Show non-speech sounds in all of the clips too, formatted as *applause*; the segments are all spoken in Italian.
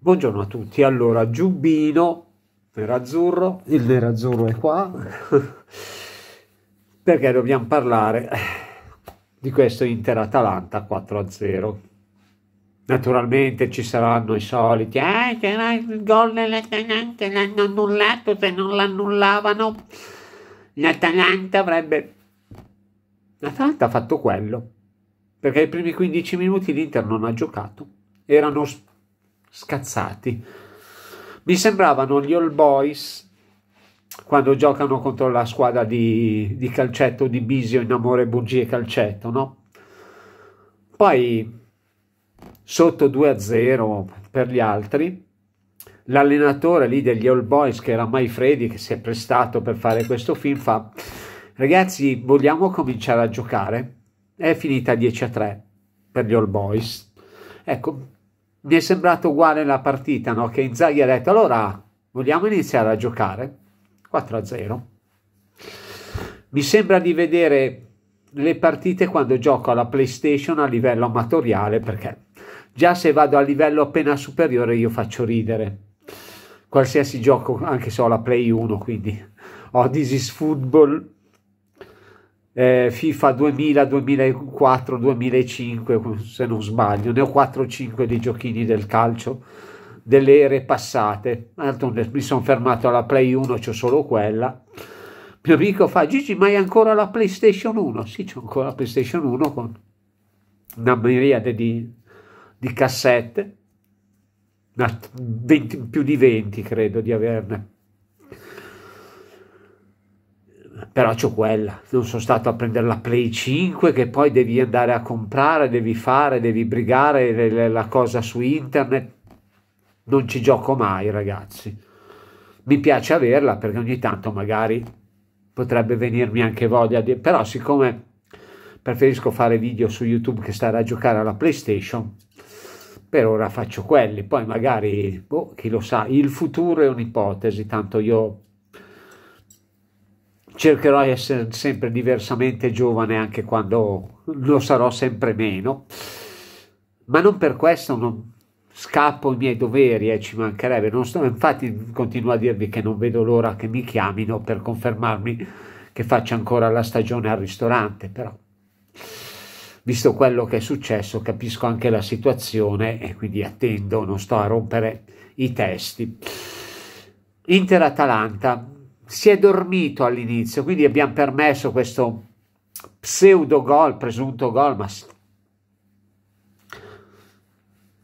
Buongiorno a tutti, allora Giubbino, nerazzurro, il nerazzurro è qua, *laughs* perché dobbiamo parlare di questo Inter-Atalanta 4-0. Naturalmente ci saranno i soliti, eh, c'era il gol dell'Atalanta, l'hanno annullato, se non l'annullavano l'Atalanta avrebbe... L'Atalanta ha fatto quello, perché ai primi 15 minuti l'Inter non ha giocato, erano... Sp- scazzati. Mi sembravano gli All Boys quando giocano contro la squadra di, di calcetto di Bisio in Amore, Bugie Calcetto, no? Poi sotto 2-0 per gli altri, l'allenatore lì degli All Boys, che era Mai Freddy, che si è prestato per fare questo film, fa ragazzi vogliamo cominciare a giocare? È finita 10-3 per gli All Boys. Ecco, mi è sembrato uguale la partita, no? che Inzaghi ha detto allora vogliamo iniziare a giocare 4-0. Mi sembra di vedere le partite quando gioco alla PlayStation a livello amatoriale perché già se vado a livello appena superiore io faccio ridere qualsiasi gioco, anche se ho la Play 1, quindi ho Football eh, FIFA 2000, 2004, 2005, se non sbaglio, ne ho 4 o 5 dei giochini del calcio delle ere passate. mi sono fermato alla Play 1, c'ho solo quella. Mio amico fa: Gigi, ma hai ancora la PlayStation 1? Sì, c'ho ancora la PlayStation 1 con una miriade di, di cassette, 20, più di 20 credo di averne però c'ho quella, non sono stato a prendere la Play 5 che poi devi andare a comprare, devi fare, devi brigare la cosa su internet, non ci gioco mai ragazzi, mi piace averla perché ogni tanto magari potrebbe venirmi anche voglia di... però siccome preferisco fare video su YouTube che stare a giocare alla PlayStation, per ora faccio quelli, poi magari, boh, chi lo sa, il futuro è un'ipotesi, tanto io cercherò di essere sempre diversamente giovane anche quando lo sarò sempre meno, ma non per questo non scappo i miei doveri e eh, ci mancherebbe, non sto, infatti continuo a dirvi che non vedo l'ora che mi chiamino per confermarmi che faccio ancora la stagione al ristorante, però visto quello che è successo capisco anche la situazione e quindi attendo, non sto a rompere i testi. Inter-Atalanta, si è dormito all'inizio, quindi abbiamo permesso questo pseudo gol, presunto gol, ma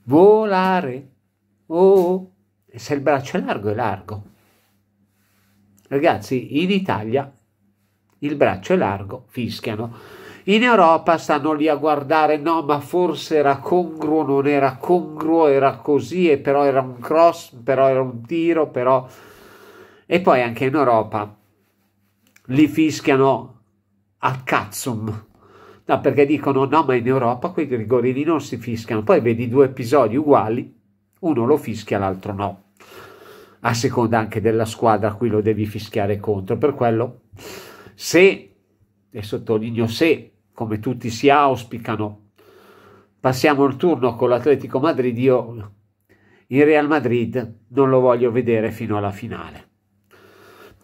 volare, oh, oh. se il braccio è largo è largo. Ragazzi, in Italia il braccio è largo, fischiano. In Europa stanno lì a guardare, no, ma forse era congruo, non era congruo, era così, e però era un cross, però era un tiro, però... E poi anche in Europa li fischiano a cazzum. No, perché dicono no, ma in Europa quei rigorini non si fischiano. Poi vedi due episodi uguali, uno lo fischia, l'altro no. A seconda anche della squadra a cui lo devi fischiare contro. Per quello, se, e sottolineo se, come tutti si auspicano, passiamo il turno con l'Atletico Madrid, io il Real Madrid non lo voglio vedere fino alla finale.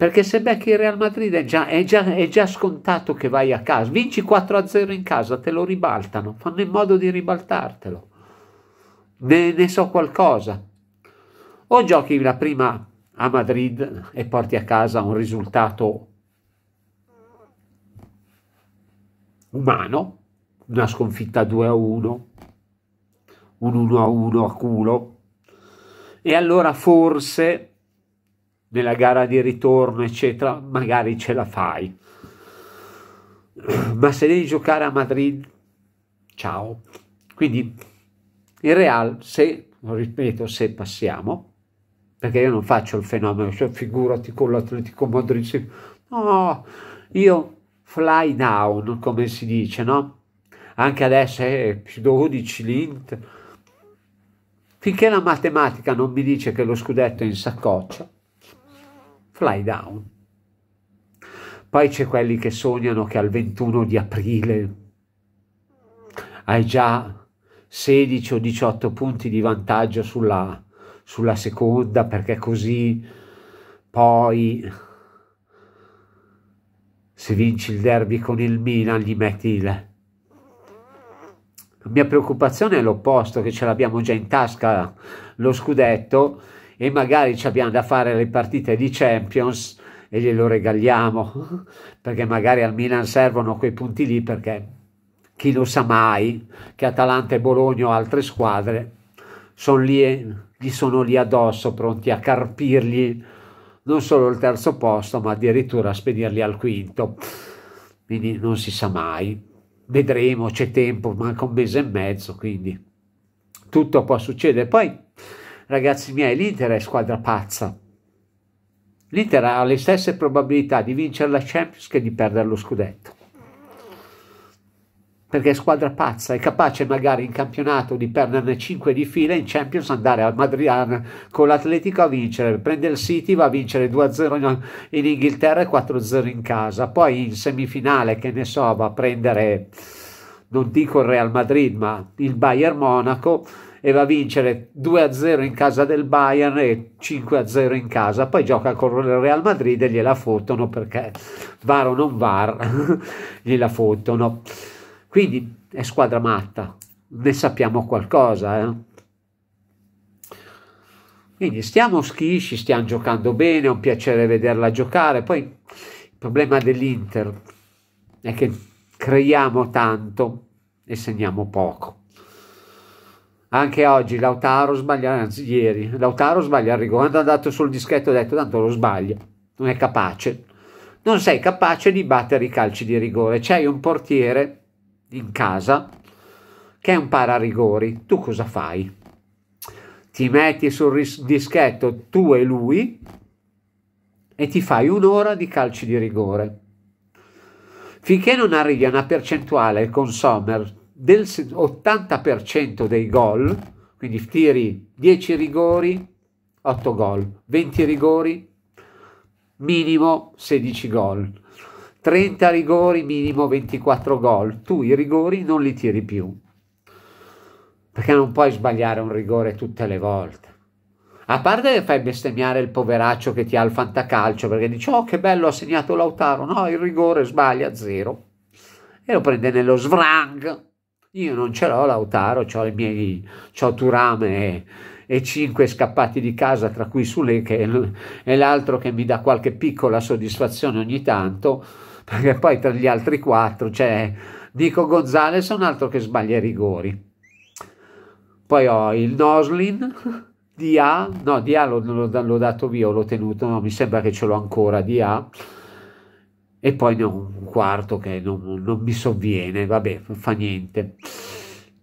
Perché se becchi il Real Madrid è già, è già, è già scontato che vai a casa. Vinci 4-0 in casa, te lo ribaltano. Fanno in modo di ribaltartelo. Ne, ne so qualcosa. O giochi la prima a Madrid e porti a casa un risultato umano, una sconfitta 2 a 1, un 1 a 1 a culo, e allora forse nella gara di ritorno, eccetera, magari ce la fai. Ma se devi giocare a Madrid, ciao. Quindi il Real, se, lo ripeto, se passiamo, perché io non faccio il fenomeno, cioè figurati con l'Atletico Madrid, no, io fly down, come si dice, no? Anche adesso è eh, più 12 l'int. Finché la matematica non mi dice che lo scudetto è in saccoccia, Fly Down. Poi c'è quelli che sognano che al 21 di aprile hai già 16 o 18 punti di vantaggio sulla, sulla seconda perché così poi se vinci il derby con il Milan gli metti il... La mia preoccupazione è l'opposto, che ce l'abbiamo già in tasca lo scudetto e magari ci abbiamo da fare le partite di Champions e glielo regaliamo *laughs* perché magari al Milan servono quei punti lì perché chi lo sa mai che Atalanta e Bologna o altre squadre sono lì, gli sono lì addosso pronti a carpirgli non solo il terzo posto ma addirittura a spedirli al quinto quindi non si sa mai vedremo c'è tempo manca un mese e mezzo quindi tutto può succedere poi Ragazzi miei, l'Inter è squadra pazza. L'Inter ha le stesse probabilità di vincere la Champions che di perdere lo scudetto. Perché è squadra pazza, è capace magari in campionato di perderne 5 di fila, in Champions andare a Madrid ah, con l'Atletico a vincere, prende il City, va a vincere 2-0 in Inghilterra e 4-0 in casa, poi in semifinale, che ne so, va a prendere, non dico il Real Madrid, ma il Bayern Monaco, e va a vincere 2-0 in casa del Bayern e 5-0 in casa, poi gioca con il Real Madrid e gliela fottono perché var o non var *laughs* gliela fottono. Quindi è squadra matta, ne sappiamo qualcosa. Eh? Quindi stiamo schisci, stiamo giocando bene, è un piacere vederla giocare. Poi il problema dell'Inter è che creiamo tanto e segniamo poco anche oggi Lautaro sbaglia, anzi ieri, Lautaro sbaglia rigore, quando è andato sul dischetto ho detto tanto lo sbaglia, non è capace, non sei capace di battere i calci di rigore, c'hai un portiere in casa che è un pararigori, tu cosa fai? Ti metti sul dischetto tu e lui e ti fai un'ora di calci di rigore. Finché non arrivi a una percentuale con Sommer del 80% dei gol, quindi tiri 10 rigori, 8 gol, 20 rigori, minimo 16 gol, 30 rigori, minimo 24 gol. Tu i rigori non li tiri più, perché non puoi sbagliare un rigore tutte le volte. A parte che fai bestemmiare il poveraccio che ti ha il fantacalcio perché dici oh che bello ha segnato Lautaro, no il rigore sbaglia zero e lo prende nello svrang. Io non ce l'ho Lautaro, ho i miei, ho Turame e, e, cinque scappati di casa, tra cui Sule, che è l'altro che mi dà qualche piccola soddisfazione ogni tanto, perché poi tra gli altri quattro c'è Nico Gonzalez, un altro che sbaglia i rigori. Poi ho il Noslin, Dia, no, Dia l'ho, l'ho, l'ho dato via, l'ho tenuto, no, mi sembra che ce l'ho ancora, Dia e poi ne ho un quarto che non, non mi sovviene, vabbè, fa niente.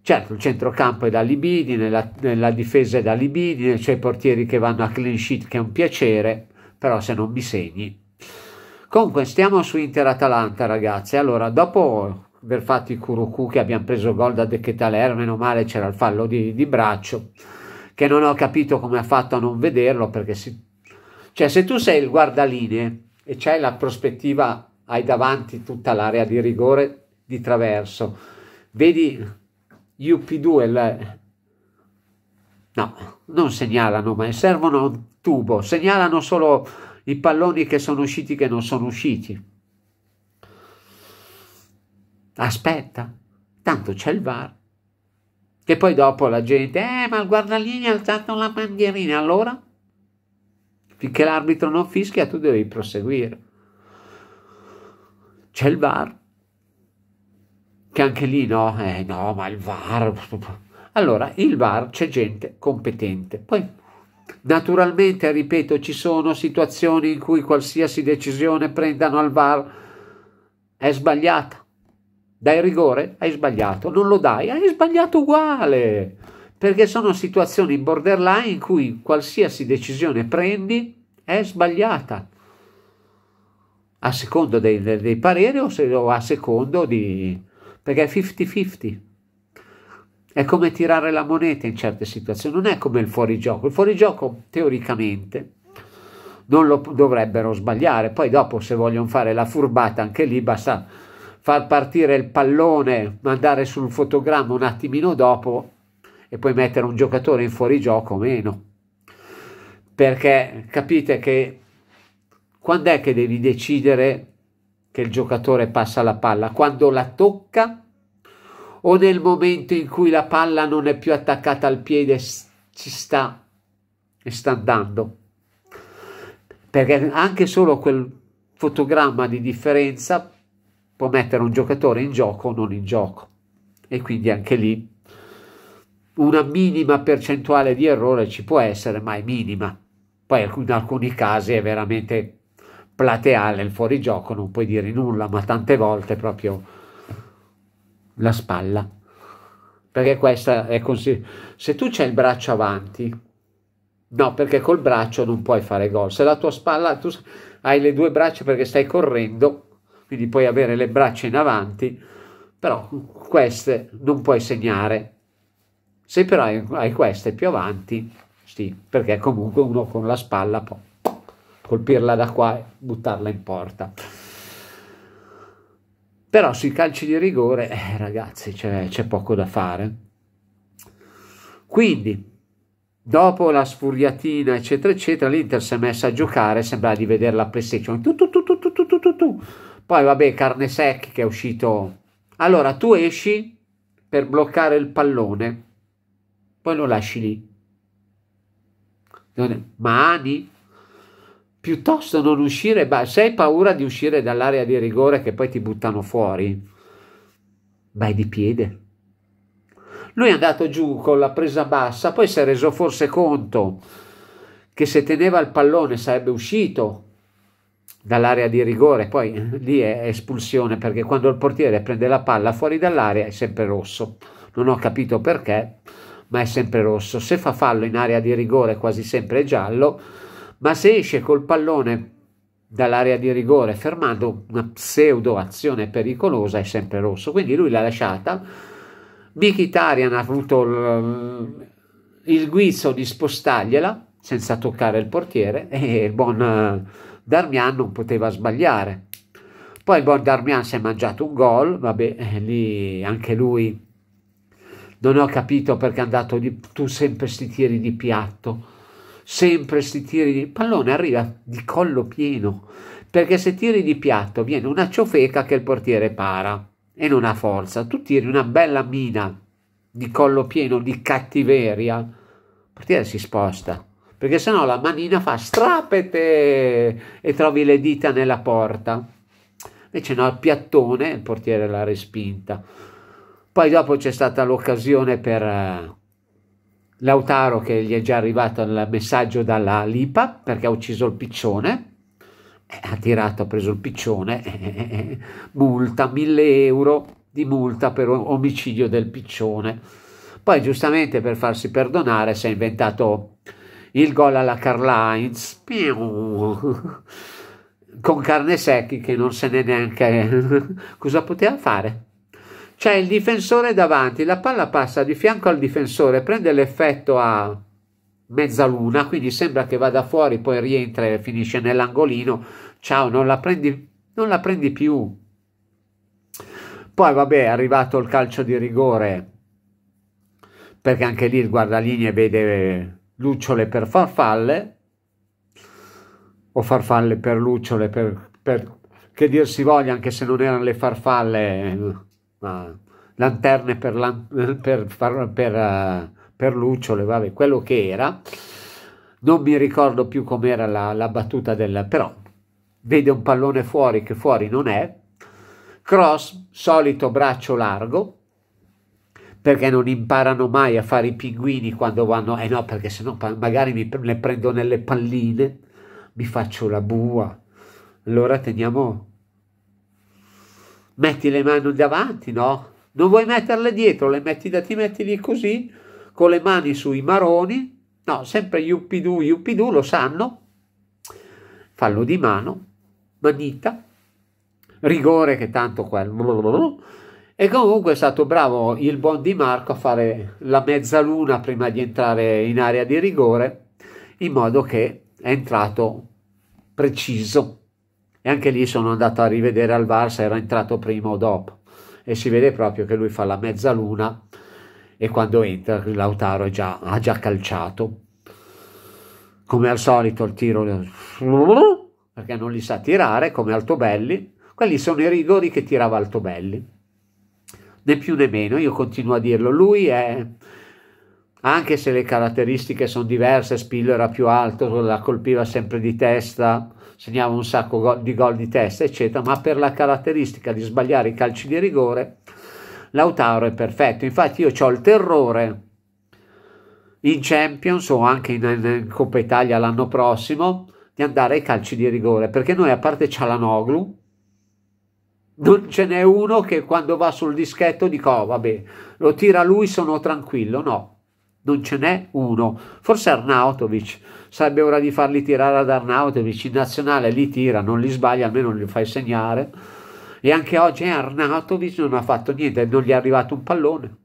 Certo, il centrocampo è da libidine, la, la difesa è da libidine, c'è i portieri che vanno a clean sheet che è un piacere, però se non mi segni. Comunque, stiamo su Inter-Atalanta, ragazzi. Allora, dopo aver fatto i Kuruku che abbiamo preso gol da De Ketaler, meno male c'era il fallo di, di, braccio, che non ho capito come ha fatto a non vederlo, perché si... cioè, se tu sei il guardaline e c'hai la prospettiva hai davanti tutta l'area di rigore di traverso. Vedi UP2, le... no, non segnalano, mai, servono tubo, segnalano solo i palloni che sono usciti che non sono usciti. Aspetta, tanto c'è il VAR. Che poi dopo la gente, eh, ma il guardalinea ha alzato la bandierina, allora? Finché l'arbitro non fischia, tu devi proseguire. C'è il VAR, che anche lì no, eh, no, ma il VAR... Allora, il VAR c'è gente competente. Poi, naturalmente, ripeto, ci sono situazioni in cui qualsiasi decisione prendano al VAR è sbagliata. Dai rigore? Hai sbagliato. Non lo dai? Hai sbagliato uguale. Perché sono situazioni borderline in cui qualsiasi decisione prendi è sbagliata a secondo dei, dei pareri o, se, o a secondo di... perché è 50-50. È come tirare la moneta in certe situazioni, non è come il fuorigioco. Il fuorigioco teoricamente non lo dovrebbero sbagliare, poi dopo se vogliono fare la furbata anche lì basta far partire il pallone, mandare sul fotogramma un attimino dopo e poi mettere un giocatore in fuorigioco o meno. Perché capite che quando è che devi decidere che il giocatore passa la palla? Quando la tocca o nel momento in cui la palla non è più attaccata al piede ci sta e sta andando? Perché anche solo quel fotogramma di differenza può mettere un giocatore in gioco o non in gioco. E quindi anche lì una minima percentuale di errore ci può essere, ma è minima. Poi in alcuni casi è veramente plateale, il fuorigioco, non puoi dire nulla, ma tante volte proprio la spalla. Perché questa è così. Se tu c'hai il braccio avanti, no, perché col braccio non puoi fare gol. Se la tua spalla, tu hai le due braccia perché stai correndo, quindi puoi avere le braccia in avanti, però queste non puoi segnare. Se però hai queste più avanti, sì, perché comunque uno con la spalla può colpirla da qua e buttarla in porta. Però sui calci di rigore, eh, ragazzi, c'è, c'è poco da fare. Quindi, dopo la sfuriatina, eccetera, eccetera, l'Inter si è messa a giocare, sembra di vedere la PlayStation. Tu, tu, tu, tu, tu, tu, tu, tu. Poi, vabbè, carne secchi che è uscito. Allora, tu esci per bloccare il pallone, poi lo lasci lì. Mani, piuttosto non uscire, ma se hai paura di uscire dall'area di rigore che poi ti buttano fuori, vai di piede. Lui è andato giù con la presa bassa, poi si è reso forse conto che se teneva il pallone sarebbe uscito dall'area di rigore, poi eh, lì è espulsione perché quando il portiere prende la palla fuori dall'area è sempre rosso. Non ho capito perché, ma è sempre rosso. Se fa fallo in area di rigore quasi sempre è giallo, ma se esce col pallone dall'area di rigore fermando una pseudo azione pericolosa è sempre rosso quindi lui l'ha lasciata Mkhitaryan ha avuto il, il guizzo di spostargliela senza toccare il portiere e il buon eh, Darmian non poteva sbagliare poi il buon Darmian si è mangiato un gol vabbè eh, lì anche lui non ho capito perché è andato di, tu sempre sti tiri di piatto sempre si tiri di... Il pallone arriva di collo pieno, perché se tiri di piatto viene una ciofeca che il portiere para e non ha forza. Tu tiri una bella mina di collo pieno, di cattiveria, il portiere si sposta perché sennò la manina fa strapete e trovi le dita nella porta. Invece no, al piattone il portiere l'ha respinta. Poi dopo c'è stata l'occasione per eh, Lautaro che gli è già arrivato il messaggio dalla Lipa perché ha ucciso il piccione, eh, ha tirato, ha preso il piccione, eh, eh, multa, 1000 euro di multa per omicidio del piccione. Poi giustamente per farsi perdonare si è inventato il gol alla Carlines con carne secchi che non se ne neanche... *laughs* cosa poteva fare? C'è il difensore davanti, la palla passa di fianco al difensore, prende l'effetto a mezzaluna, quindi sembra che vada fuori, poi rientra e finisce nell'angolino. Ciao, non la prendi, non la prendi più. Poi vabbè, è arrivato il calcio di rigore, perché anche lì il guardalinee vede lucciole per farfalle, o farfalle per lucciole, per, per che dir si voglia, anche se non erano le farfalle lanterne per, lan- per, far, per, uh, per lucciole, vabbè, quello che era. Non mi ricordo più com'era la, la battuta del... però vede un pallone fuori che fuori non è. Cross, solito braccio largo, perché non imparano mai a fare i pinguini quando vanno... Eh no, perché sennò magari mi le prendo nelle palline, mi faccio la bua. Allora teniamo metti le mani davanti, no? Non vuoi metterle dietro, le metti da ti metti lì così, con le mani sui maroni, no, sempre yuppidu, yuppidu, lo sanno, fallo di mano, manita, rigore che tanto quello, e comunque è stato bravo il buon Di Marco a fare la mezzaluna prima di entrare in area di rigore, in modo che è entrato preciso. E anche lì sono andato a rivedere al VAR se era entrato prima o dopo. E si vede proprio che lui fa la mezzaluna e quando entra Lautaro già, ha già calciato. Come al solito il tiro perché non li sa tirare come Altobelli. Quelli sono i rigori che tirava Altobelli. Né più né meno, io continuo a dirlo. Lui è, anche se le caratteristiche sono diverse, Spillo era più alto, la colpiva sempre di testa, segnava un sacco di gol di testa, eccetera, ma per la caratteristica di sbagliare i calci di rigore, Lautaro è perfetto. Infatti io ho il terrore in Champions o anche in, in Coppa Italia l'anno prossimo di andare ai calci di rigore, perché noi a parte Cialanoglu, non ce n'è uno che quando va sul dischetto dico oh, vabbè, lo tira lui, sono tranquillo, no non ce n'è uno. Forse Arnautovic, sarebbe ora di farli tirare ad Arnautovic, in nazionale li tira, non li sbaglia, almeno li fai segnare. E anche oggi Arnautovic non ha fatto niente, non gli è arrivato un pallone.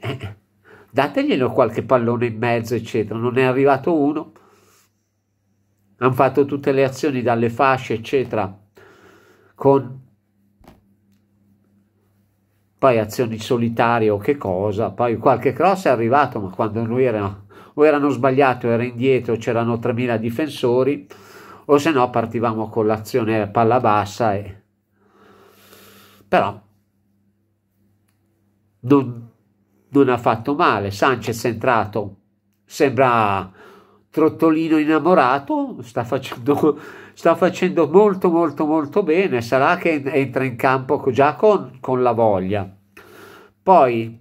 Eh, dateglielo qualche pallone in mezzo, eccetera, non è arrivato uno. Hanno fatto tutte le azioni dalle fasce, eccetera, con poi azioni solitarie o che cosa, poi qualche cross è arrivato, ma quando lui era o erano sbagliati o era indietro, c'erano 3.000 difensori, o se no partivamo con l'azione palla bassa. E... Però non, non ha fatto male, Sanchez è entrato, sembra trottolino innamorato, sta facendo, sta facendo molto molto molto bene, sarà che entra in campo già con, con la voglia. Poi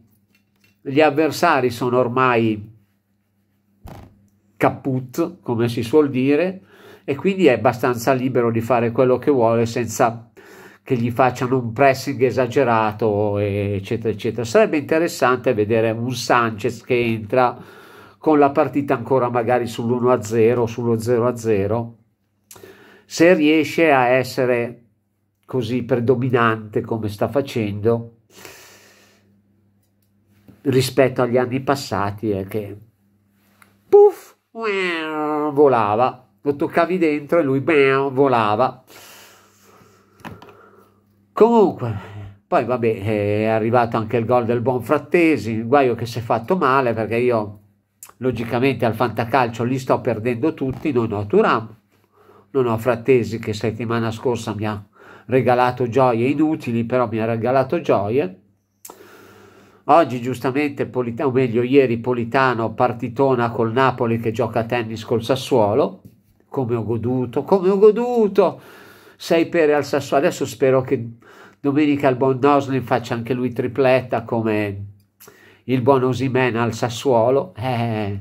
gli avversari sono ormai caput, come si suol dire, e quindi è abbastanza libero di fare quello che vuole senza che gli facciano un pressing esagerato, eccetera, eccetera. Sarebbe interessante vedere un Sanchez che entra con la partita ancora magari sull'1-0, sullo 0-0, se riesce a essere così predominante come sta facendo rispetto agli anni passati è che puff, volava, lo toccavi dentro e lui volava. Comunque, poi vabbè, è arrivato anche il gol del buon Frattesi, guaio che si è fatto male perché io logicamente al fantacalcio li sto perdendo tutti, non ho Turam, non ho Frattesi che settimana scorsa mi ha regalato gioie inutili, però mi ha regalato gioie Oggi giustamente, Politano, o meglio ieri Politano, partitona col Napoli che gioca a tennis col Sassuolo, come ho goduto, come ho goduto, sei pere al Sassuolo, adesso spero che domenica il buon Noslin faccia anche lui tripletta come il buon Osimen al Sassuolo, eh,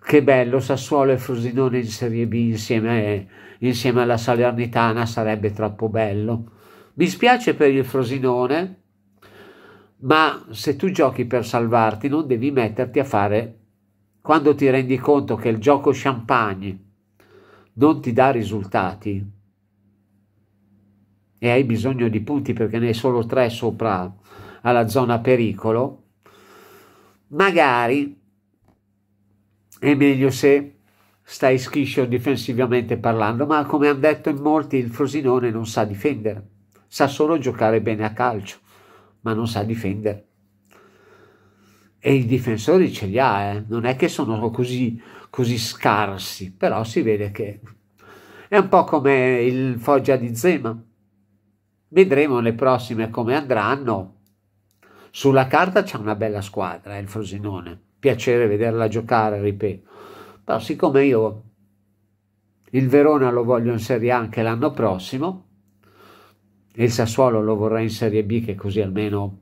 che bello Sassuolo e Frosinone in Serie B insieme, insieme alla Salernitana sarebbe troppo bello. Mi spiace per il Frosinone, ma se tu giochi per salvarti non devi metterti a fare quando ti rendi conto che il gioco champagne non ti dà risultati e hai bisogno di punti perché ne hai solo tre sopra alla zona pericolo, magari è meglio se stai schiscio difensivamente parlando, ma come hanno detto in molti il Frosinone non sa difendere, sa solo giocare bene a calcio ma non sa difendere. E i difensori ce li ha, eh? non è che sono così, così scarsi, però si vede che è un po' come il Foggia di Zema. Vedremo le prossime come andranno. Sulla carta c'è una bella squadra, eh, il Frosinone. Piacere vederla giocare, ripeto. Però siccome io il Verona lo voglio inserire anche l'anno prossimo, il Sassuolo lo vorrà in Serie B che così almeno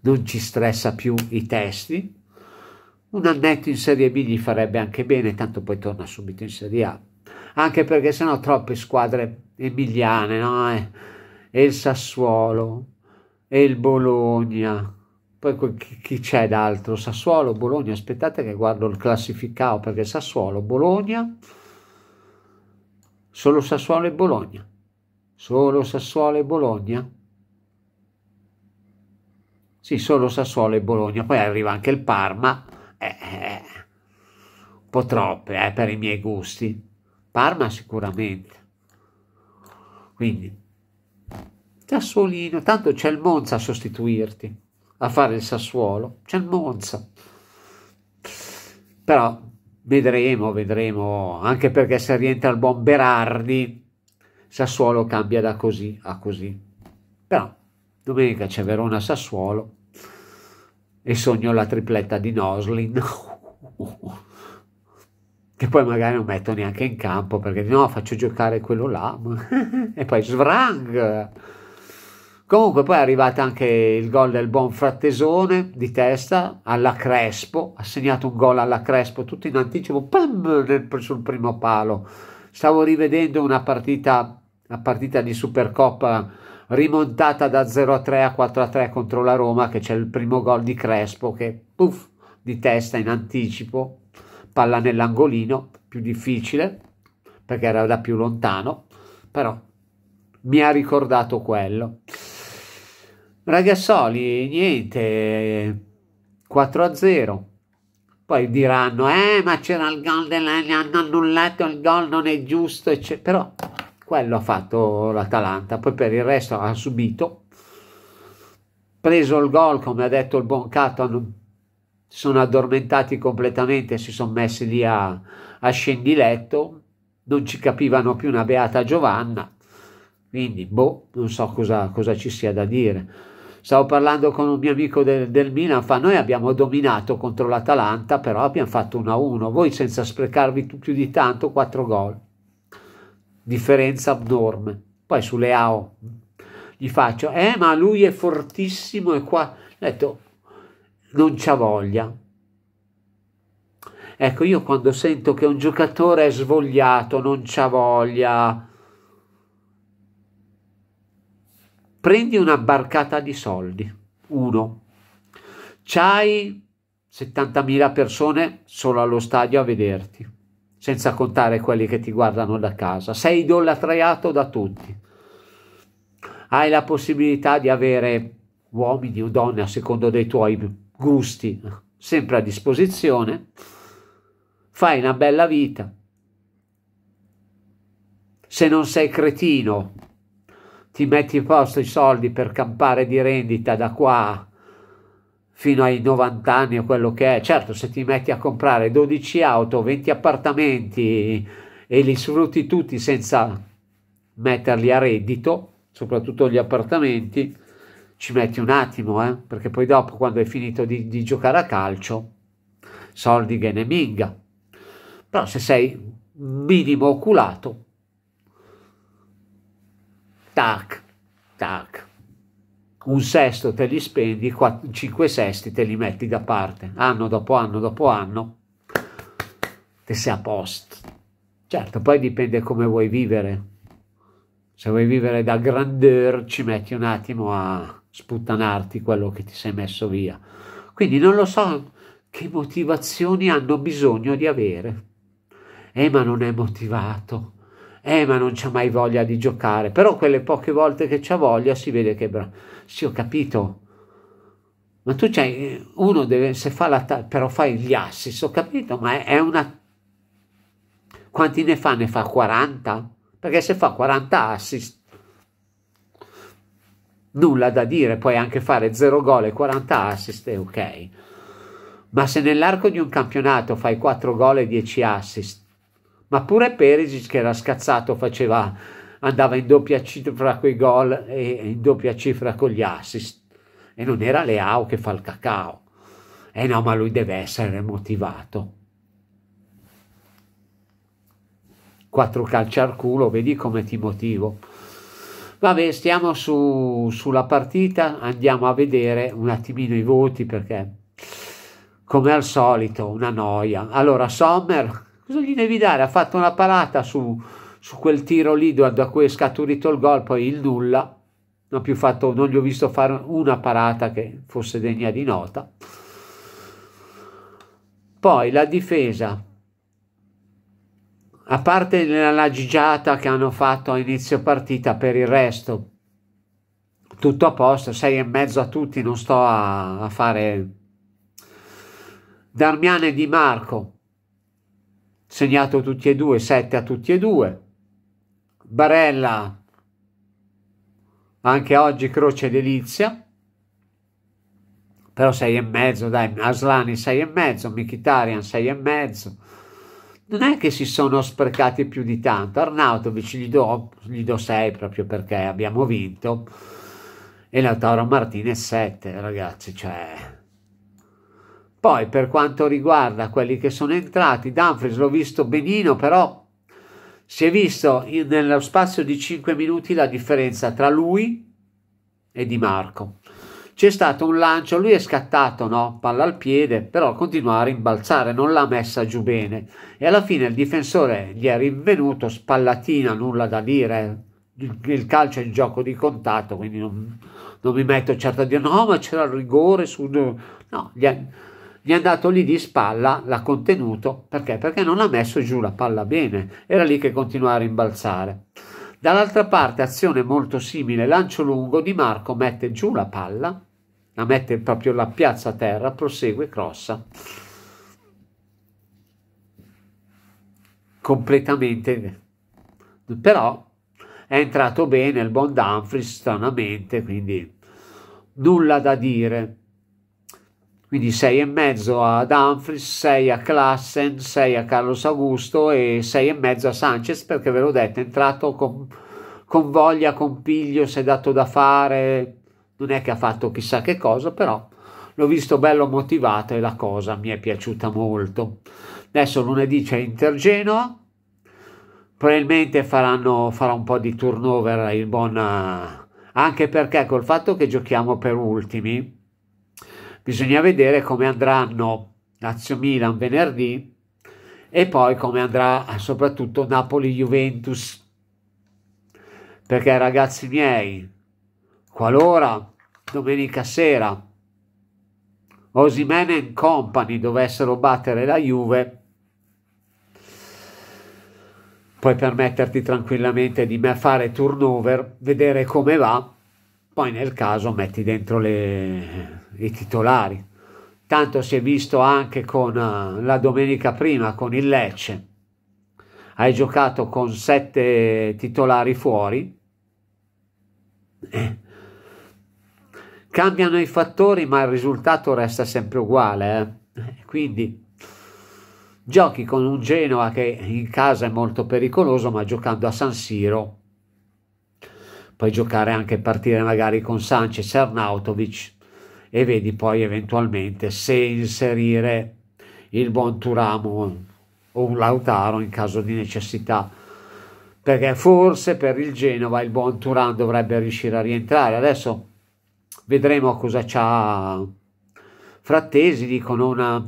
non ci stressa più i testi. Un annetto in Serie B gli farebbe anche bene, tanto poi torna subito in Serie A. Anche perché sennò troppe squadre emiliane, no? Eh? E il Sassuolo, e il Bologna. Poi chi c'è d'altro? Sassuolo, Bologna, aspettate che guardo il classificato perché Sassuolo, Bologna, solo Sassuolo e Bologna. Solo Sassuolo e Bologna? Sì, solo Sassuolo e Bologna. Poi arriva anche il Parma. Eh, eh, un po' troppe eh, per i miei gusti. Parma sicuramente. Quindi, Sassuolino, tanto c'è il Monza a sostituirti, a fare il Sassuolo. C'è il Monza. Però vedremo, vedremo, anche perché se rientra il buon Berardi Sassuolo cambia da così a così. Però domenica c'è Verona-Sassuolo e sogno la tripletta di Noslin. che poi magari non metto neanche in campo perché no, faccio giocare quello là *laughs* e poi svrang. Comunque poi è arrivato anche il gol del buon Frattesone di testa alla Crespo, ha segnato un gol alla Crespo tutto in anticipo, pam, sul primo palo. Stavo rivedendo una partita la partita di Supercoppa rimontata da 0 a 3 a 4 a 3 contro la Roma che c'è il primo gol di Crespo che puff di testa in anticipo palla nell'angolino più difficile perché era da più lontano però mi ha ricordato quello Ragazzoli niente 4 a 0 poi diranno eh ma c'era il gol della... hanno annullato il gol non è giusto eccetera però quello ha fatto l'Atalanta, poi per il resto ha subito. Preso il gol, come ha detto il buon Cato, sono addormentati completamente, si sono messi lì a, a scendiletto, non ci capivano più una beata Giovanna, quindi boh, non so cosa, cosa ci sia da dire. Stavo parlando con un mio amico del, del Milan, fa noi abbiamo dominato contro l'Atalanta, però abbiamo fatto 1-1, voi senza sprecarvi più di tanto 4 gol differenza abnorme. Poi sulle AO gli faccio, eh ma lui è fortissimo e qua, ho detto, non c'ha voglia. Ecco, io quando sento che un giocatore è svogliato, non c'ha voglia, prendi una barcata di soldi, uno. C'hai 70.000 persone solo allo stadio a vederti senza contare quelli che ti guardano da casa. Sei idolatriato da tutti. Hai la possibilità di avere uomini o donne a secondo dei tuoi gusti sempre a disposizione. Fai una bella vita. Se non sei cretino, ti metti in posto i soldi per campare di rendita da qua fino ai 90 anni o quello che è. Certo, se ti metti a comprare 12 auto, 20 appartamenti e li sfrutti tutti senza metterli a reddito, soprattutto gli appartamenti, ci metti un attimo, eh? perché poi dopo, quando hai finito di, di giocare a calcio, soldi che ne minga. Però se sei minimo oculato, tac, tac, un sesto te li spendi, quatt- cinque sesti te li metti da parte, anno dopo anno dopo anno, te sei a posto. Certo, poi dipende come vuoi vivere. Se vuoi vivere da grandeur ci metti un attimo a sputtanarti quello che ti sei messo via. Quindi non lo so che motivazioni hanno bisogno di avere. Eh, ma non è motivato eh ma non c'ha mai voglia di giocare, però quelle poche volte che c'ha voglia si vede che bravo, sì ho capito, ma tu c'hai, eh, uno deve, se fa la, ta- però fai gli assist, ho capito, ma è, è una, quanti ne fa? Ne fa 40? Perché se fa 40 assist, nulla da dire, puoi anche fare 0 gol e 40 assist, è ok. Ma se nell'arco di un campionato fai 4 gol e 10 assist, ma pure Perisic che era scazzato faceva, andava in doppia cifra con i gol e in doppia cifra con gli assist e non era Leao che fa il cacao. Eh no, ma lui deve essere motivato. Quattro calci al culo, vedi come ti motivo. Vabbè, stiamo su, sulla partita, andiamo a vedere un attimino i voti perché, come al solito, una noia. Allora, Sommer cosa gli devi dare? Ha fatto una parata su, su quel tiro lì da, cui è scaturito il gol, poi il nulla, non, più fatto, non gli ho visto fare una parata che fosse degna di nota. Poi la difesa, a parte la gigiata che hanno fatto a inizio partita, per il resto tutto a posto, sei e mezzo a tutti, non sto a, a fare... Darmiane Di Marco, segnato tutti e due, 7 a tutti e due. Barella, anche oggi croce delizia, però 6 e mezzo, dai, Aslani 6 e mezzo, Mkhitaryan 6 e mezzo. Non è che si sono sprecati più di tanto, Arnautovic gli do, gli do 6 proprio perché abbiamo vinto e Lautaro Martinez 7, ragazzi, cioè poi per quanto riguarda quelli che sono entrati, Dumfries l'ho visto benino, però si è visto in, nello spazio di 5 minuti la differenza tra lui e Di Marco. C'è stato un lancio, lui è scattato, no? Palla al piede, però continua a rimbalzare, non l'ha messa giù bene. E alla fine il difensore gli è rinvenuto, spallatina, nulla da dire. Il, calcio è il gioco di contatto, quindi non, non mi metto certo a dire no, ma c'era il rigore su... No, gli, gli è andato lì di spalla, l'ha contenuto, perché? Perché non ha messo giù la palla bene, era lì che continuava a rimbalzare. Dall'altra parte azione molto simile, lancio lungo, Di Marco mette giù la palla, la mette proprio la piazza a terra, prosegue, crossa. Completamente. Però è entrato bene il buon Dumfries, stranamente, quindi nulla da dire quindi e mezzo a Humphries, 6 a Klassen, 6 a Carlos Augusto e e mezzo a Sanchez perché ve l'ho detto, è entrato con, con voglia, con piglio, si è dato da fare, non è che ha fatto chissà che cosa, però l'ho visto bello motivato e la cosa mi è piaciuta molto. Adesso lunedì c'è Inter Genoa, probabilmente faranno, farà un po' di turnover il buon... anche perché col fatto che giochiamo per ultimi Bisogna vedere come andranno Lazio-Milan venerdì e poi come andrà soprattutto Napoli-Juventus. Perché ragazzi miei, qualora domenica sera Osimene e Company dovessero battere la Juve, puoi permetterti tranquillamente di fare turnover, vedere come va poi nel caso metti dentro le, i titolari. Tanto si è visto anche con eh, la domenica prima con il Lecce. Hai giocato con sette titolari fuori. Eh. Cambiano i fattori, ma il risultato resta sempre uguale. Eh. eh quindi giochi con un Genoa che in casa è molto pericoloso, ma giocando a San Siro poi giocare anche partire magari con Sanchez, e Arnautovic e vedi poi eventualmente se inserire il buon Turamo o un Lautaro in caso di necessità perché forse per il Genova il buon Turan dovrebbe riuscire a rientrare adesso vedremo cosa c'ha Frattesi dicono una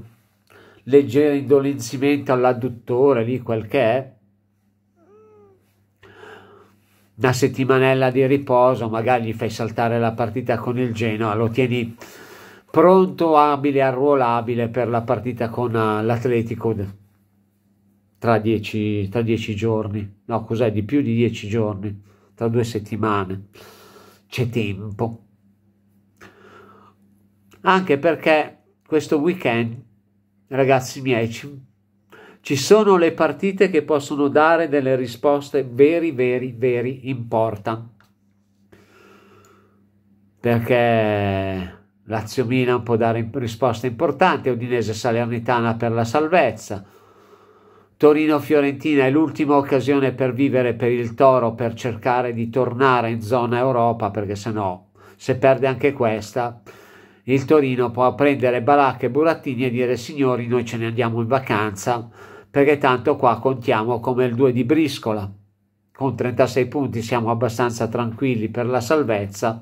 leggero indolenzimento all'adduttore lì quel che è una settimanella di riposo, magari gli fai saltare la partita con il Genoa, lo tieni pronto, abile, arruolabile per la partita con eh, l'Atletico tra dieci, tra dieci giorni, no cos'è, di più di dieci giorni, tra due settimane, c'è tempo. Anche perché questo weekend, ragazzi miei, ci sono le partite che possono dare delle risposte veri, veri, veri in porta. Perché Lazio Milan può dare risposte importanti, Udinese Salernitana per la salvezza. Torino-Fiorentina è l'ultima occasione per vivere per il Toro, per cercare di tornare in zona Europa, perché se no, se perde anche questa, il Torino può prendere Balacca e Burattini e dire signori noi ce ne andiamo in vacanza perché tanto qua contiamo come il 2 di briscola con 36 punti siamo abbastanza tranquilli per la salvezza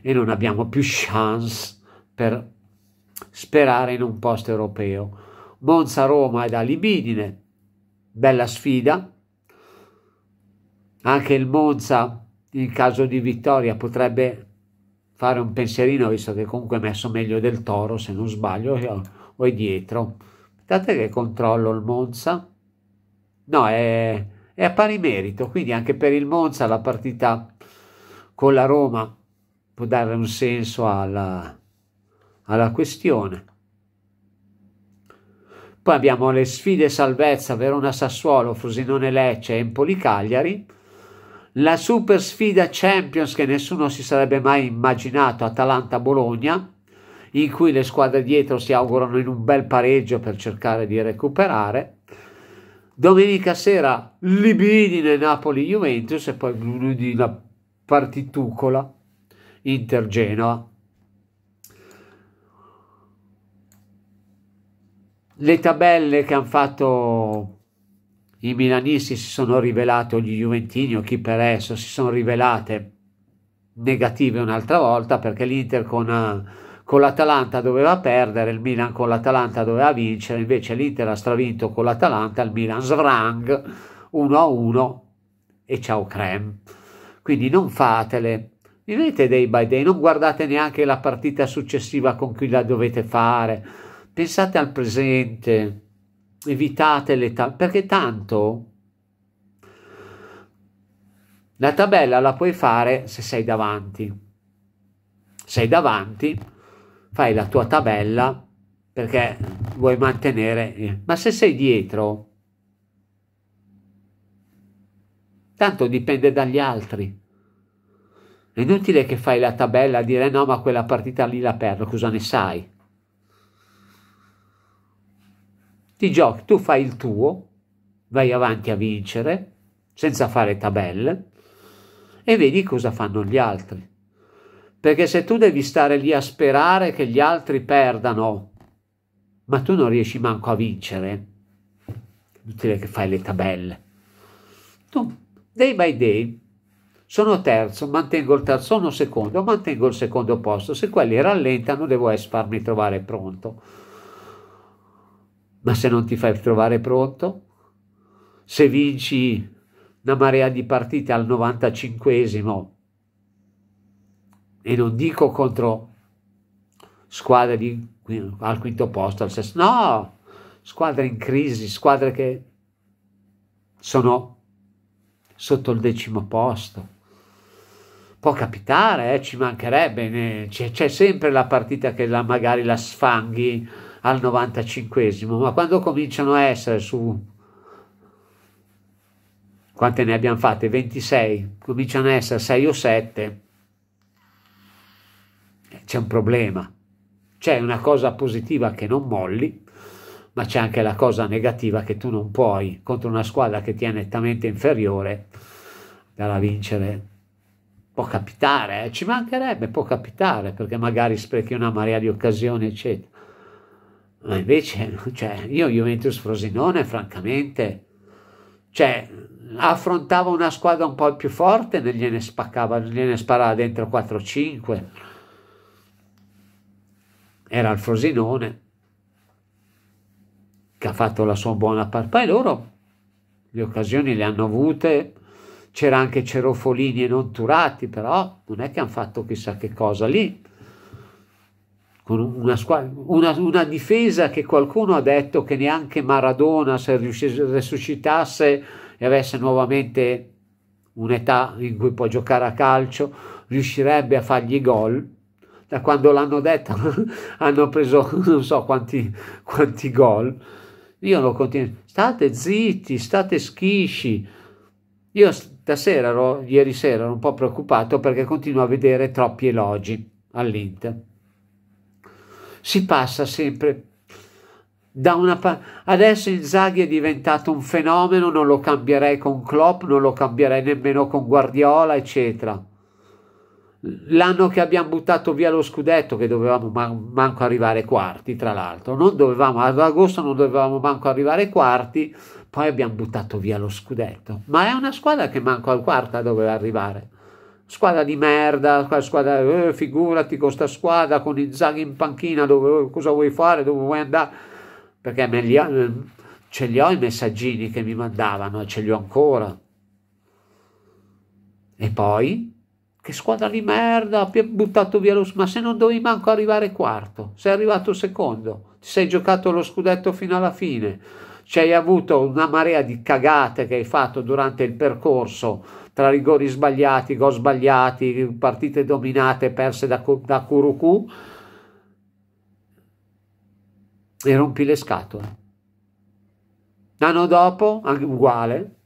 e non abbiamo più chance per sperare in un posto europeo Monza-Roma è da libidine bella sfida anche il Monza in caso di vittoria potrebbe fare un pensierino visto che comunque è messo meglio del Toro se non sbaglio eh, o è dietro Date che controllo il Monza. No, è, è a pari merito, quindi anche per il Monza la partita con la Roma può dare un senso alla, alla questione. Poi abbiamo le sfide salvezza Verona-Sassuolo, Frosinone-Lecce e Empoli-Cagliari. La super sfida Champions che nessuno si sarebbe mai immaginato, Atalanta-Bologna in cui le squadre dietro si augurano in un bel pareggio per cercare di recuperare. Domenica sera Libidine Napoli-Juventus e poi lunedì la partitucola Inter-Genoa. Le tabelle che hanno fatto i milanisti si sono rivelate, o gli juventini o chi per esso si sono rivelate negative un'altra volta perché l'Inter con eh, con l'Atalanta doveva perdere, il Milan con l'Atalanta doveva vincere, invece l'Inter ha stravinto con l'Atalanta, il Milan svrang 1 a 1 e ciao creme. Quindi non fatele, vivete day by day, non guardate neanche la partita successiva con cui la dovete fare, pensate al presente, evitate le tabelle, perché tanto la tabella la puoi fare se sei davanti. Sei davanti, fai la tua tabella perché vuoi mantenere, ma se sei dietro, tanto dipende dagli altri. È inutile che fai la tabella a dire no, ma quella partita lì la perdo, cosa ne sai? Ti giochi, tu fai il tuo, vai avanti a vincere, senza fare tabelle, e vedi cosa fanno gli altri. Perché se tu devi stare lì a sperare che gli altri perdano, ma tu non riesci manco a vincere, inutile che fai le tabelle. Tu, day by day, sono terzo, mantengo il terzo, sono secondo, mantengo il secondo posto. Se quelli rallentano devo farmi trovare pronto. Ma se non ti fai trovare pronto, se vinci una marea di partite al 95 e non dico contro squadre di, al quinto posto, al sesto, no, squadre in crisi, squadre che sono sotto il decimo posto. Può capitare, eh, ci mancherebbe, né? c'è, c'è sempre la partita che la, magari la sfanghi al 95 ma quando cominciano a essere su quante ne abbiamo fatte? 26, cominciano a essere 6 o 7 c'è un problema. C'è una cosa positiva che non molli, ma c'è anche la cosa negativa che tu non puoi contro una squadra che ti è nettamente inferiore dalla vincere. Può capitare, eh? ci mancherebbe, può capitare, perché magari sprechi una marea di occasioni, eccetera. Ma invece, cioè, io Juventus Frosinone, francamente, cioè, affrontava una squadra un po' più forte, gliene, spaccava, gliene sparava dentro 4-5 era il Frosinone che ha fatto la sua buona parte. Poi loro le occasioni le hanno avute, c'era anche Cerofolini e non Turati, però non è che hanno fatto chissà che cosa lì. Con una, una, una difesa che qualcuno ha detto che neanche Maradona, se riuscisse, resuscitasse e avesse nuovamente un'età in cui può giocare a calcio, riuscirebbe a fargli gol da quando l'hanno detto *laughs* hanno preso non so quanti, quanti gol. Io lo continuo, state zitti, state schisci. Io stasera, ero, ieri sera, ero un po' preoccupato perché continuo a vedere troppi elogi all'Inter. Si passa sempre da una parte. Adesso Inzaghi è diventato un fenomeno, non lo cambierei con Klopp, non lo cambierei nemmeno con Guardiola, eccetera l'anno che abbiamo buttato via lo scudetto che dovevamo manco arrivare quarti tra l'altro non dovevamo ad agosto non dovevamo manco arrivare quarti poi abbiamo buttato via lo scudetto ma è una squadra che manco al quarta doveva arrivare squadra di merda squadra eh, figurati con sta squadra con i zaghi in panchina dove, cosa vuoi fare dove vuoi andare perché meglio ehm, ce li ho i messaggini che mi mandavano e ce li ho ancora e poi che squadra di merda, ha buttato via lo ma se non dovevi manco arrivare quarto, sei arrivato secondo, ti sei giocato lo scudetto fino alla fine, ci hai avuto una marea di cagate che hai fatto durante il percorso, tra rigori sbagliati, gol sbagliati, partite dominate, perse da, da Kuruku, e rompi le scatole. L'anno dopo, uguale,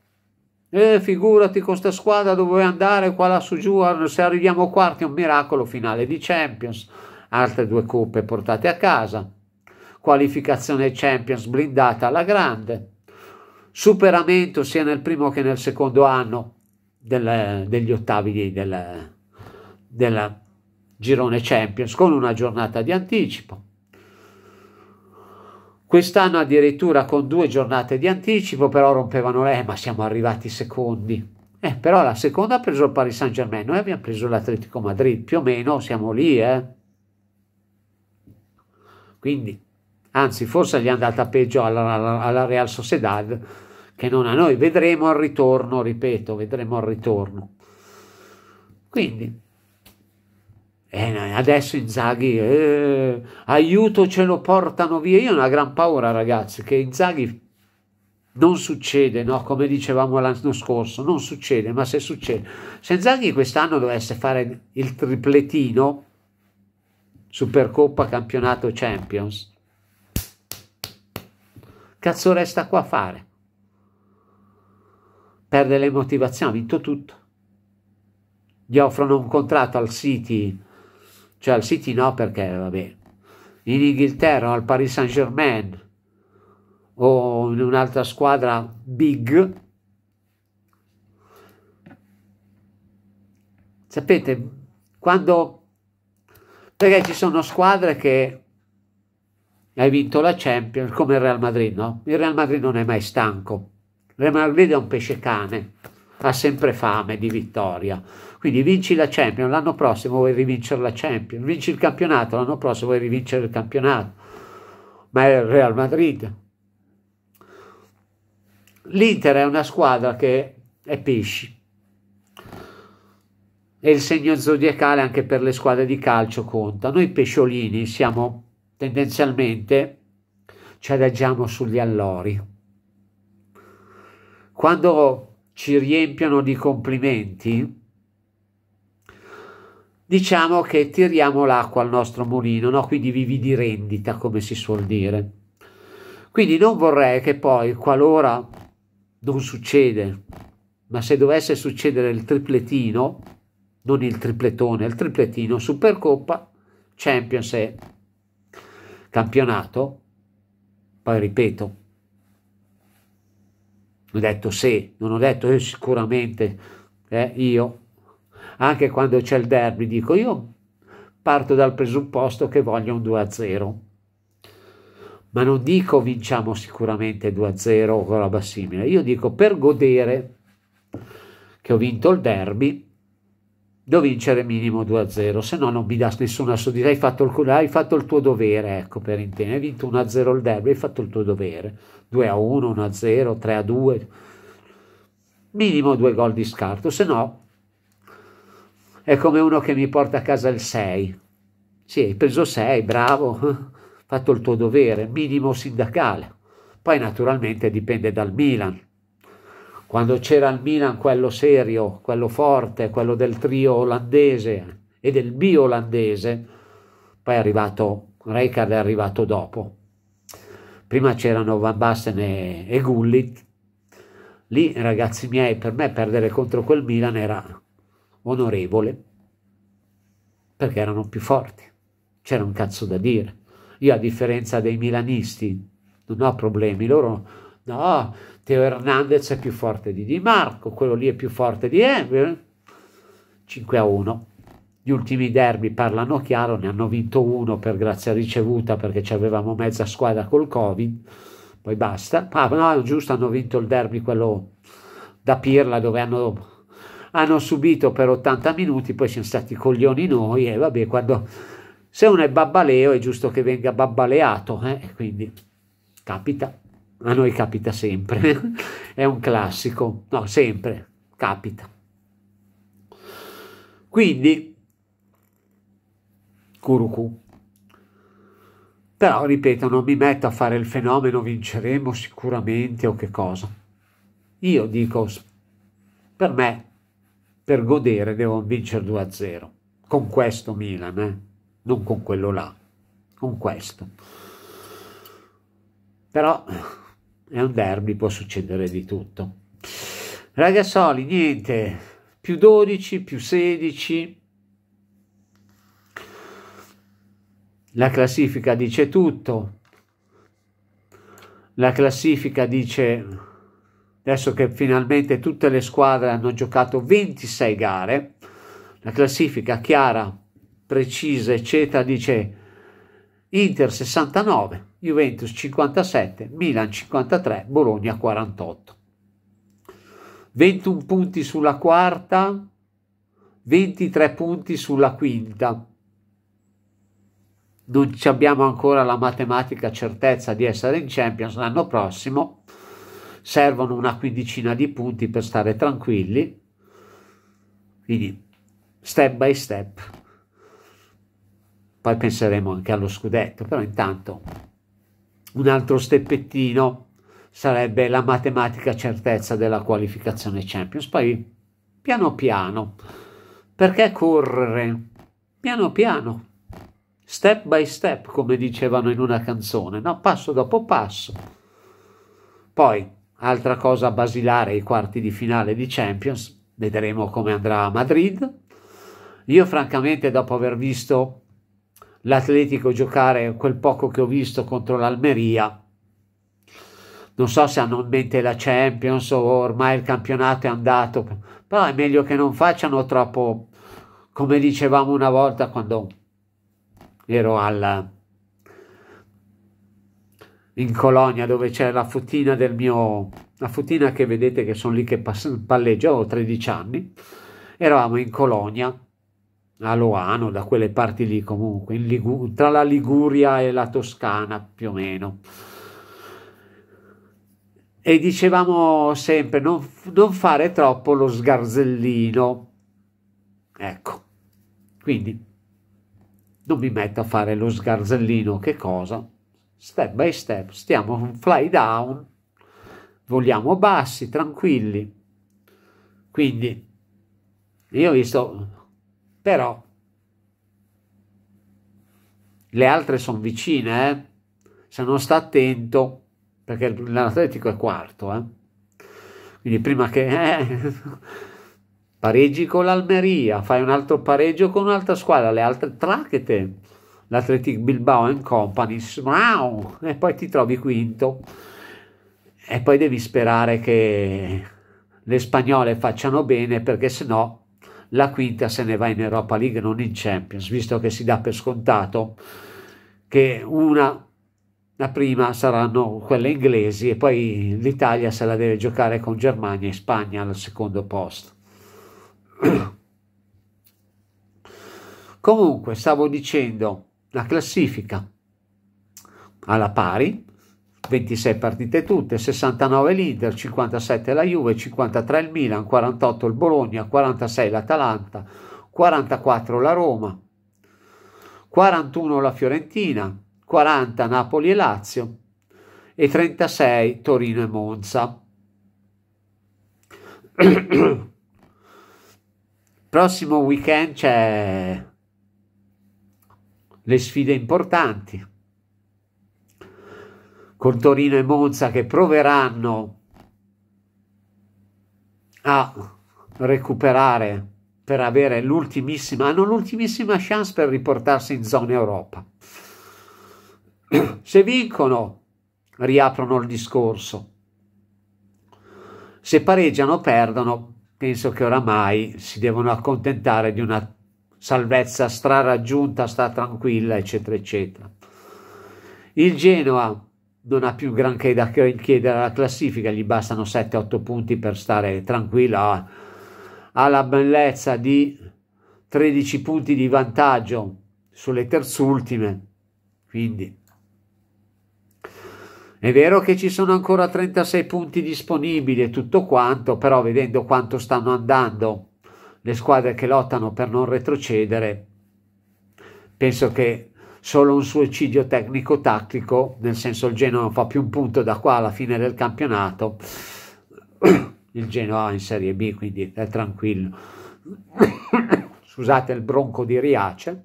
eh, figurati con questa squadra dove andare, qua là su giù, se arriviamo quarti è un miracolo, finale di Champions, altre due coppe portate a casa, qualificazione Champions blindata alla grande, superamento sia nel primo che nel secondo anno del, degli ottavi del, del girone Champions con una giornata di anticipo. Quest'anno addirittura con due giornate di anticipo, però rompevano lei, eh, ma siamo arrivati secondi. Eh, però la seconda ha preso il Paris Saint Germain, noi abbiamo preso l'Atletico Madrid, più o meno siamo lì, eh. Quindi, anzi, forse gli è andata peggio alla, alla, alla Real Sociedad che non a noi. Vedremo al ritorno, ripeto, vedremo al ritorno. Quindi, eh, adesso Inzaghi, eh, aiuto ce lo portano via. Io ho una gran paura, ragazzi, che Inzaghi non succede, no? come dicevamo l'anno scorso, non succede, ma se succede, se Inzaghi quest'anno dovesse fare il tripletino, Supercoppa, campionato Champions, cazzo resta qua a fare? Perde le motivazioni, ha vinto tutto. Gli offrono un contratto al City cioè al City no perché vabbè, in Inghilterra al Paris Saint Germain o in un'altra squadra big. Sapete, quando... Perché ci sono squadre che hai vinto la Champions come il Real Madrid, no? Il Real Madrid non è mai stanco. Il Real Madrid è un pesce cane, ha sempre fame di vittoria. Quindi vinci la Champions, l'anno prossimo vuoi rivincere la Champions, vinci il campionato, l'anno prossimo vuoi rivincere il campionato, ma è il Real Madrid. L'Inter è una squadra che è pesci. E il segno zodiacale anche per le squadre di calcio conta. Noi pesciolini siamo tendenzialmente, ci adagiamo sugli allori. Quando ci riempiono di complimenti, diciamo che tiriamo l'acqua al nostro mulino, no? quindi vivi di rendita, come si suol dire. Quindi non vorrei che poi, qualora non succede, ma se dovesse succedere il tripletino, non il tripletone, il tripletino, Supercoppa, Champions e campionato, poi ripeto, ho detto se, non ho detto io eh, sicuramente, eh, io anche quando c'è il derby, dico io parto dal presupposto che voglio un 2-0. Ma non dico vinciamo sicuramente 2-0 o roba simile, io dico per godere che ho vinto il derby, devo vincere minimo 2-0, se no non mi dà nessuna soddisfazione, hai fatto il, hai fatto il tuo dovere, ecco per intendere, hai vinto 1-0 il derby, hai fatto il tuo dovere, 2-1, 1-0, 3-2, minimo due gol di scarto, se no è come uno che mi porta a casa il 6. Sì, hai preso 6, bravo, eh. fatto il tuo dovere, minimo sindacale. Poi naturalmente dipende dal Milan. Quando c'era il Milan quello serio, quello forte, quello del trio olandese e del bi-olandese, poi è arrivato, Rijkaard è arrivato dopo. Prima c'erano Van Basten e, e Gullit. Lì, ragazzi miei, per me perdere contro quel Milan era onorevole, perché erano più forti, c'era un cazzo da dire. Io a differenza dei milanisti non ho problemi, loro no, Teo Hernandez è più forte di Di Marco, quello lì è più forte di Emil. 5 a 1. Gli ultimi derby parlano chiaro, ne hanno vinto uno per grazia ricevuta perché ci avevamo mezza squadra col Covid, poi basta. Ah, no, giusto, hanno vinto il derby quello da Pirla dove hanno hanno subito per 80 minuti, poi siamo stati coglioni noi e vabbè, quando se uno è babbaleo è giusto che venga babbaleato, eh? quindi capita, a noi capita sempre, *laughs* è un classico, no, sempre capita. Quindi, curucù. Però, ripeto, non mi metto a fare il fenomeno vinceremo sicuramente o che cosa. Io dico, per me per godere devo vincere 2-0 con questo Milan, eh? non con quello là, con questo. Però è un derby, può succedere di tutto. Ragazzoli, niente, più 12, più 16. La classifica dice tutto. La classifica dice adesso che finalmente tutte le squadre hanno giocato 26 gare, la classifica chiara, precisa, eccetera, dice Inter 69, Juventus 57, Milan 53, Bologna 48. 21 punti sulla quarta, 23 punti sulla quinta. Non abbiamo ancora la matematica certezza di essere in Champions l'anno prossimo, servono una quindicina di punti per stare tranquilli, quindi step by step. Poi penseremo anche allo scudetto, però intanto un altro steppettino sarebbe la matematica certezza della qualificazione Champions. Poi piano piano, perché correre? Piano piano, step by step, come dicevano in una canzone, no? passo dopo passo. Poi Altra cosa basilare, i quarti di finale di Champions, vedremo come andrà a Madrid. Io francamente dopo aver visto l'Atletico giocare quel poco che ho visto contro l'Almeria, non so se hanno in mente la Champions o ormai il campionato è andato, però è meglio che non facciano troppo, come dicevamo una volta quando ero al in colonia dove c'è la fotina del mio la fotina che vedete che sono lì che palleggio ho 13 anni eravamo in colonia a Loano da quelle parti lì comunque Ligur, tra la Liguria e la Toscana più o meno e dicevamo sempre non, non fare troppo lo sgarzellino ecco quindi non mi metto a fare lo sgarzellino che cosa step by step, stiamo un fly down, vogliamo bassi, tranquilli. Quindi, io ho visto, però, le altre sono vicine, eh? se non sta attento, perché l'Atletico è quarto, eh? quindi prima che... Eh, *laughs* pareggi con l'Almeria, fai un altro pareggio con un'altra squadra, le altre tracchete l'Athletic Bilbao and Company, wow! e poi ti trovi quinto e poi devi sperare che le spagnole facciano bene perché se no la quinta se ne va in Europa League non in Champions, visto che si dà per scontato che una la prima saranno quelle inglesi e poi l'Italia se la deve giocare con Germania e Spagna al secondo posto. *clears throat* Comunque, stavo dicendo la classifica alla pari, 26 partite tutte, 69 leader, 57 la Juve, 53 il Milan, 48 il Bologna, 46 l'Atalanta, 44 la Roma, 41 la Fiorentina, 40 Napoli e Lazio e 36 Torino e Monza. *clears throat* Prossimo weekend c'è le sfide importanti con Torino e Monza che proveranno a recuperare per avere l'ultimissima, hanno l'ultimissima chance per riportarsi in zona Europa. Se vincono, riaprono il discorso. Se pareggiano, perdono. Penso che oramai si devono accontentare di una salvezza straraggiunta, sta tranquilla, eccetera, eccetera. Il Genoa non ha più granché da chiedere alla classifica, gli bastano 7-8 punti per stare tranquilla. Ha la bellezza di 13 punti di vantaggio sulle terzultime, quindi è vero che ci sono ancora 36 punti disponibili e tutto quanto, però vedendo quanto stanno andando le squadre che lottano per non retrocedere, penso che solo un suicidio tecnico-tattico, nel senso il Genoa non fa più un punto da qua alla fine del campionato, *coughs* il Genoa in Serie B, quindi è tranquillo. *coughs* Scusate il bronco di Riace.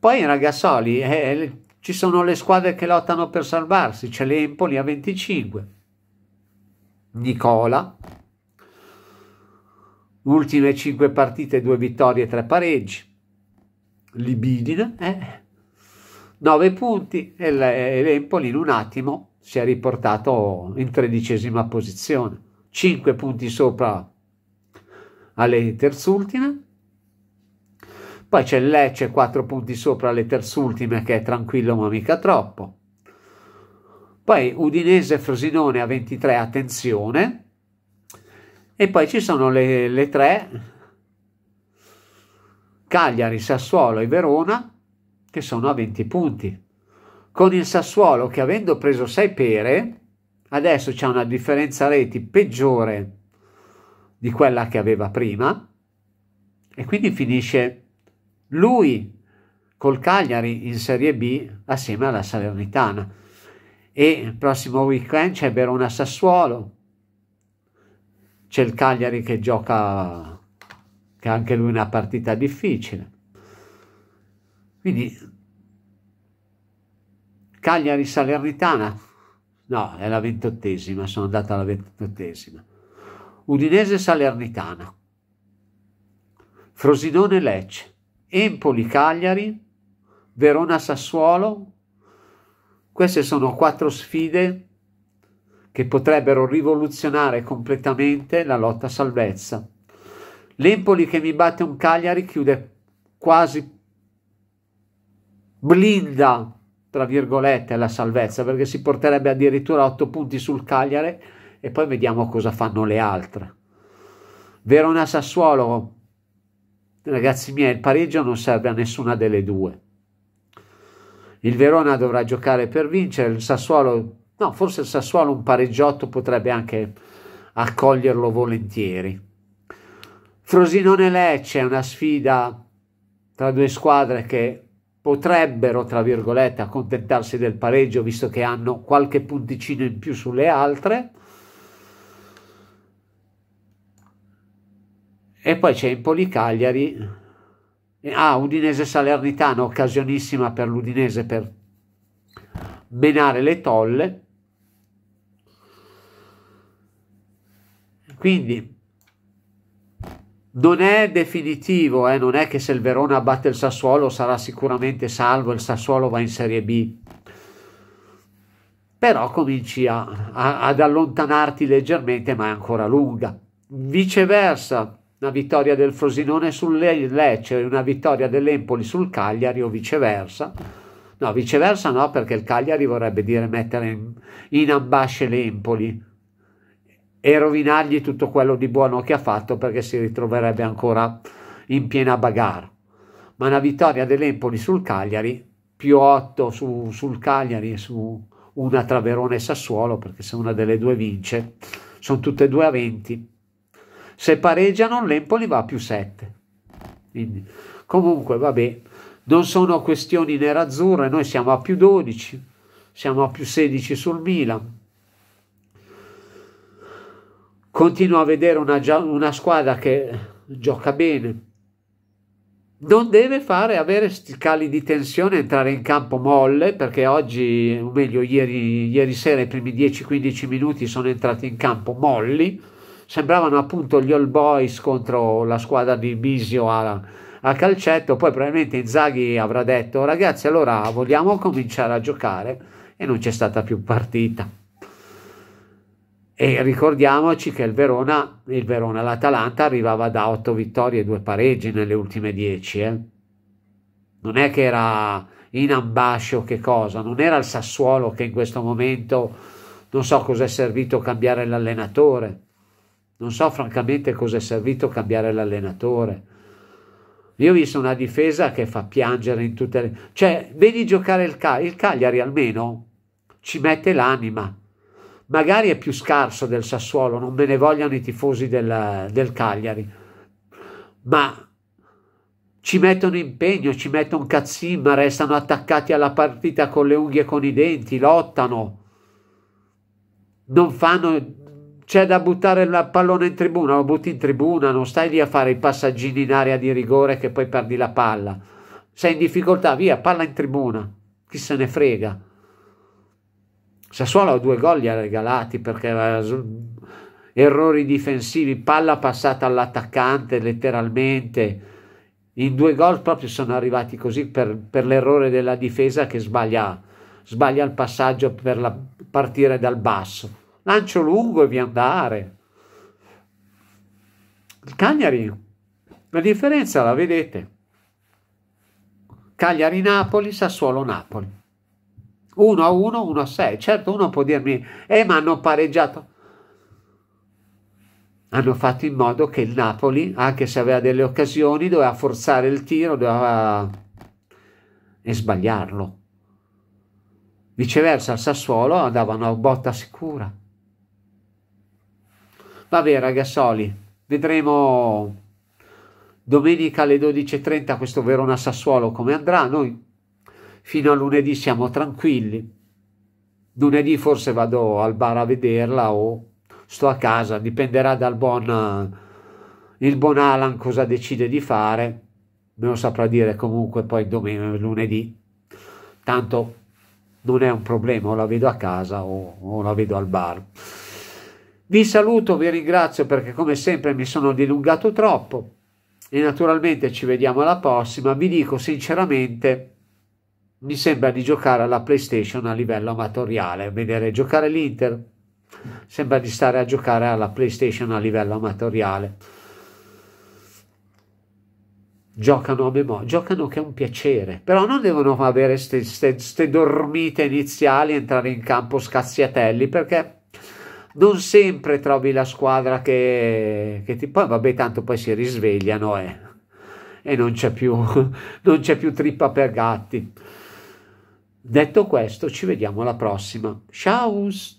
Poi ragazzoli, eh, ci sono le squadre che lottano per salvarsi, c'è l'Empoli a 25, Nicola ultime 5 partite, 2 vittorie, 3 pareggi. Libidina, eh? 9 punti e l'Empoli in un attimo si è riportato in tredicesima posizione, 5 punti sopra alle terzultime. Poi c'è il Lecce, 4 punti sopra alle terzultime, che è tranquillo ma mica troppo. Poi Udinese e Frosinone a 23, attenzione, e poi ci sono le, le tre, Cagliari, Sassuolo e Verona, che sono a 20 punti. Con il Sassuolo che avendo preso 6 pere, adesso c'è una differenza reti peggiore di quella che aveva prima e quindi finisce lui col Cagliari in Serie B assieme alla Salernitana. E il prossimo weekend c'è Verona Sassuolo, c'è il Cagliari che gioca, che anche lui una partita difficile. Quindi Cagliari Salernitana, no, è la ventottesima, sono andata alla ventottesima. Udinese Salernitana, Frosinone Lecce, Empoli Cagliari, Verona Sassuolo. Queste sono quattro sfide che potrebbero rivoluzionare completamente la lotta a salvezza. L'Empoli che mi batte un Cagliari chiude quasi blinda, tra virgolette, la salvezza, perché si porterebbe addirittura 8 punti sul Cagliari e poi vediamo cosa fanno le altre. Verona Sassuolo, ragazzi miei, il pareggio non serve a nessuna delle due. Il Verona dovrà giocare per vincere, il Sassuolo No, forse il Sassuolo un pareggiotto potrebbe anche accoglierlo volentieri. Frosinone-Lecce è una sfida tra due squadre che potrebbero, tra virgolette, accontentarsi del pareggio visto che hanno qualche punticino in più sulle altre. E poi c'è Empoli-Cagliari. Ah, Udinese-Salernitana, occasionissima per l'Udinese per menare le tolle Quindi non è definitivo, eh? non è che se il Verona batte il Sassuolo sarà sicuramente salvo, il Sassuolo va in Serie B. Però cominci a, a, ad allontanarti leggermente, ma è ancora lunga. Viceversa, una vittoria del Frosinone sul Lecce e una vittoria dell'Empoli sul Cagliari o viceversa. No, viceversa no, perché il Cagliari vorrebbe dire mettere in, in ambasce l'Empoli e rovinargli tutto quello di buono che ha fatto perché si ritroverebbe ancora in piena bagarre. Ma una vittoria dell'Empoli sul Cagliari, più 8 su, sul Cagliari e su una tra Traverone e Sassuolo, perché se una delle due vince, sono tutte e due a 20. Se pareggiano l'Empoli va a più 7. Quindi, comunque, vabbè, non sono questioni nerazzurre, noi siamo a più 12, siamo a più 16 sul Milan Continuo a vedere una, una squadra che gioca bene. Non deve fare avere cali di tensione, entrare in campo molle, perché oggi, o meglio, ieri, ieri sera i primi 10-15 minuti sono entrati in campo molli. Sembravano appunto gli All Boys contro la squadra di Bisio a, a calcetto. Poi probabilmente Inzaghi avrà detto: ragazzi, allora vogliamo cominciare a giocare e non c'è stata più partita. E ricordiamoci che il Verona, il Verona l'Atalanta arrivava da 8 vittorie e 2 pareggi nelle ultime 10. Eh. Non è che era in ambascio che cosa, non era il Sassuolo che in questo momento non so cos'è servito cambiare l'allenatore. Non so francamente cos'è servito cambiare l'allenatore. Io ho visto una difesa che fa piangere in tutte le... Cioè, vedi giocare il, Cal- il Cagliari almeno, ci mette l'anima magari è più scarso del Sassuolo, non me ne vogliano i tifosi del, del Cagliari, ma ci mettono impegno, ci mettono cazzim, restano attaccati alla partita con le unghie e con i denti, lottano, non fanno... C'è da buttare il pallone in tribuna, lo butti in tribuna, non stai lì a fare i passaggini in area di rigore che poi perdi la palla. Sei in difficoltà, via, palla in tribuna, chi se ne frega. Sassuolo due gol gli ha regalati perché errori difensivi, palla passata all'attaccante letteralmente. In due gol proprio sono arrivati così per, per l'errore della difesa che sbaglia, sbaglia il passaggio per la, partire dal basso. Lancio lungo e via andare. Il Cagliari, la differenza la vedete. Cagliari-Napoli, Sassuolo-Napoli. 1 a 1, 1 a 6. Certo, uno può dirmi, eh ma hanno pareggiato. Hanno fatto in modo che il Napoli, anche se aveva delle occasioni, doveva forzare il tiro doveva... e sbagliarlo. Viceversa, al Sassuolo andava una botta sicura. Vabbè, ragazzoli, vedremo domenica alle 12.30 questo Verona Sassuolo come andrà. Noi fino a lunedì siamo tranquilli. Lunedì forse vado al bar a vederla o sto a casa, dipenderà dal buon, il buon Alan cosa decide di fare, me lo saprà dire comunque poi domenica lunedì. Tanto non è un problema, o la vedo a casa o, o la vedo al bar. Vi saluto, vi ringrazio perché come sempre mi sono dilungato troppo e naturalmente ci vediamo alla prossima. Vi dico sinceramente mi sembra di giocare alla PlayStation a livello amatoriale, vedere giocare l'Inter sembra di stare a giocare alla PlayStation a livello amatoriale. Giocano a memoria, giocano che è un piacere, però non devono avere queste dormite iniziali, entrare in campo scazziatelli perché non sempre trovi la squadra che, che ti... Poi vabbè, tanto poi si risvegliano e, e non, c'è più, *laughs* non c'è più trippa per gatti. Detto questo, ci vediamo alla prossima. Ciao!